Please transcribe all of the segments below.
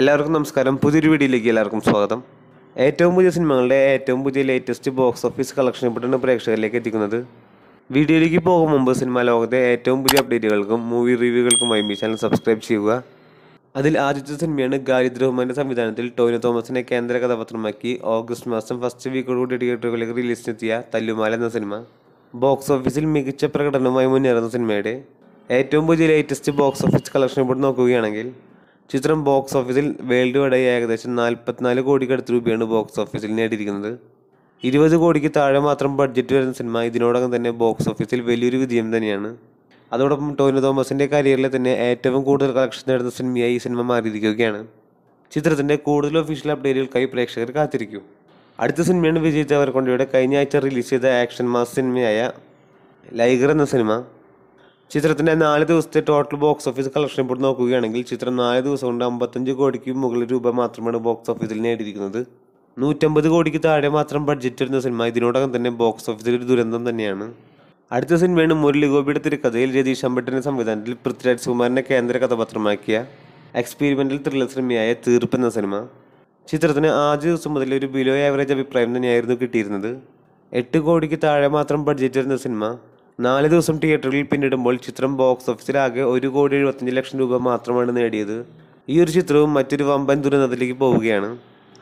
എല്ലാവർക്കും നമസ്കാരം പുതിയൊരു വീഡിയോയിലേക്ക് എല്ലാവർക്കും സ്വാഗതം ഏറ്റവും പുതിയ സിനിമകളുടെ ഏറ്റവും പുതിയ ലേറ്റസ്റ്റ് ബോക്സ് ഓഫീസ് കളക്ഷൻ ഇപ്പോഴാണ് പ്രേക്ഷകരിലേക്ക് എത്തിക്കുന്നത് വീഡിയോയിലേക്ക് പോകും മുമ്പ് സിനിമ ലോകത്തെ ഏറ്റവും പുതിയ അപ്ഡേറ്റുകൾക്കും മൂവി റിവ്യൂകൾക്കുമായി ഈ ചാനൽ സബ്സ്ക്രൈബ് ചെയ്യുക അതിൽ ആദ്യത്തെ സിനിമയാണ് ഗാരിദ് റഹ്മാൻ്റെ സംവിധാനത്തിൽ ടോനി തോമസിനെ കേന്ദ്ര കഥാപാത്രമാക്കി ഓഗസ്റ്റ് മാസം ഫസ്റ്റ് കൂടി തിയേറ്ററുകളിലേക്ക് റിലീസിനെത്തിയ തല്ലുമാല എന്ന സിനിമ ബോക്സ് ഓഫീസിൽ മികച്ച പ്രകടനവുമായി മുന്നേറുന്ന സിനിമയുടെ ഏറ്റവും പുതിയ ലേറ്റസ്റ്റ് ബോക്സ് ഓഫീസ് കളക്ഷൻ ഇപ്പോൾ നോക്കുകയാണെങ്കിൽ ചിത്രം ബോക്സ് ഓഫീസിൽ വേൾഡ് വൈഡായി ഏകദേശം നാൽപ്പത്തിനാല് കോടിക്കടുത്ത് രൂപയാണ് ബോക്സ് ഓഫീസിൽ നേടിയിരിക്കുന്നത് ഇരുപത് കോടിക്ക് താഴെ മാത്രം ബഡ്ജറ്റ് വരുന്ന സിനിമ ഇതിനോടകം തന്നെ ബോക്സ് ഓഫീസിൽ വലിയൊരു വിജയം തന്നെയാണ് അതോടൊപ്പം ടോനി തോമസിൻ്റെ കരിയറിലെ തന്നെ ഏറ്റവും കൂടുതൽ കളക്ഷൻ നേടുന്ന സിനിമയായി ഈ സിനിമ മാറിയിരിക്കുകയാണ് ചിത്രത്തിൻ്റെ കൂടുതൽ ഒഫീഷ്യൽ അപ്ഡേറ്റുകൾക്കായി പ്രേക്ഷകർ കാത്തിരിക്കും അടുത്ത സിനിമയാണ് വിജയ് ചവർക്കൊണ്ടിയുടെ കഴിഞ്ഞ ആഴ്ച റിലീസ് ചെയ്ത ആക്ഷൻ മാസ് സിനിമയായ ലൈഗർ എന്ന സിനിമ ചിത്രത്തിൻ്റെ നാല് ദിവസത്തെ total box office collection report നോക്കുകയാണെങ്കിൽ ചിത്രം നാല് ദിവസം കൊണ്ട് അമ്പത്തഞ്ച് കോടിക്ക് മുകളിൽ രൂപ മാത്രമാണ് ബോക്സ് ഓഫീസിൽ നേടിയിരിക്കുന്നത് നൂറ്റമ്പത് കോടിക്ക് താഴെ മാത്രം ബഡ്ജറ്റ് വരുന്ന സിനിമ ഇതിനോടകം തന്നെ ബോക്സ് ഓഫീസിൽ ഒരു ദുരന്തം തന്നെയാണ് അടുത്ത സിനിമയാണ് മുരളി ഗോപിയുടെ തിരക്കഥയിൽ രതീഷ് അംബേദ്കറിൻ്റെ സംവിധാനത്തിൽ പൃഥ്വിരാജ് കുമാറിൻ്റെ കേന്ദ്ര കഥാപാത്രമാക്കിയ എക്സ്പീരിമെൻ്റൽ ത്രില്ലർ സിനിമയായ തീർപ്പ് എന്ന സിനിമ ചിത്രത്തിന് ആദ്യ ദിവസം മുതൽ ഒരു ബിലോ ആവറേജ് അഭിപ്രായം തന്നെയായിരുന്നു കിട്ടിയിരുന്നത് എട്ട് കോടിക്ക് താഴെ മാത്രം ബഡ്ജറ്റ് വരുന്ന സിനിമ നാല് ദിവസം തിയേറ്ററിൽ പിന്നിടുമ്പോൾ ചിത്രം ബോക്സ് ഓഫീസിലാകെ ഒരു കോടി എഴുപത്തഞ്ച് ലക്ഷം രൂപ മാത്രമാണ് നേടിയത് ഈ ഒരു ചിത്രവും മറ്റൊരു വമ്പൻ ദുരന്തത്തിലേക്ക് പോവുകയാണ്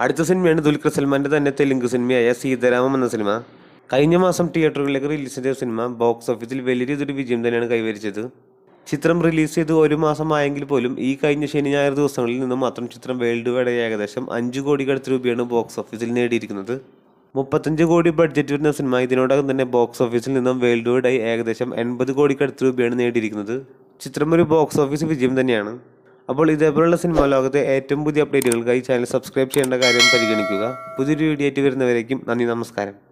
അടുത്ത സിനിമയാണ് ദുൽഖർ സൽമാൻ്റെ തന്നെ തെലുങ്ക് സിനിമയായ സീതാരാമം എന്ന സിനിമ കഴിഞ്ഞ മാസം തിയേറ്ററുകളിലേക്ക് റിലീസ് ചെയ്ത സിനിമ ബോക്സ് ഓഫീസിൽ വലിയ രീതിയിൽ വിജയം തന്നെയാണ് കൈവരിച്ചത് ചിത്രം റിലീസ് ചെയ്ത് ഒരു മാസമായെങ്കിൽ പോലും ഈ കഴിഞ്ഞ ശനി ഞായർ ദിവസങ്ങളിൽ നിന്ന് മാത്രം ചിത്രം വേൾഡ് വൈഡ് ഏകദേശം അഞ്ച് കോടിക്കടുത്ത് രൂപയാണ് ബോക്സ് ഓഫീസിൽ നേടിയിരിക്കുന്നത് മുപ്പത്തഞ്ച് കോടി ബഡ്ജറ്റ് വരുന്ന സിനിമ ഇതിനോടകം തന്നെ ബോക്സ് ഓഫീസിൽ നിന്നും വേൾഡ് വൈഡായി ഏകദേശം എൺപത് കോടിക്കടുത്ത് രൂപയാണ് നേടിയിരിക്കുന്നത് ചിത്രം ഒരു ബോക്സ് ഓഫീസ് വിജയം തന്നെയാണ് അപ്പോൾ ഇതേപോലുള്ള സിനിമാ ലോകത്തെ ഏറ്റവും പുതിയ അപ്ഡേറ്റുകൾക്കായി ചാനൽ സബ്സ്ക്രൈബ് ചെയ്യേണ്ട കാര്യം പരിഗണിക്കുക പുതിയൊരു വീഡിയോ ആയിട്ട് വരുന്നവരേക്കും നന്ദി നമസ്കാരം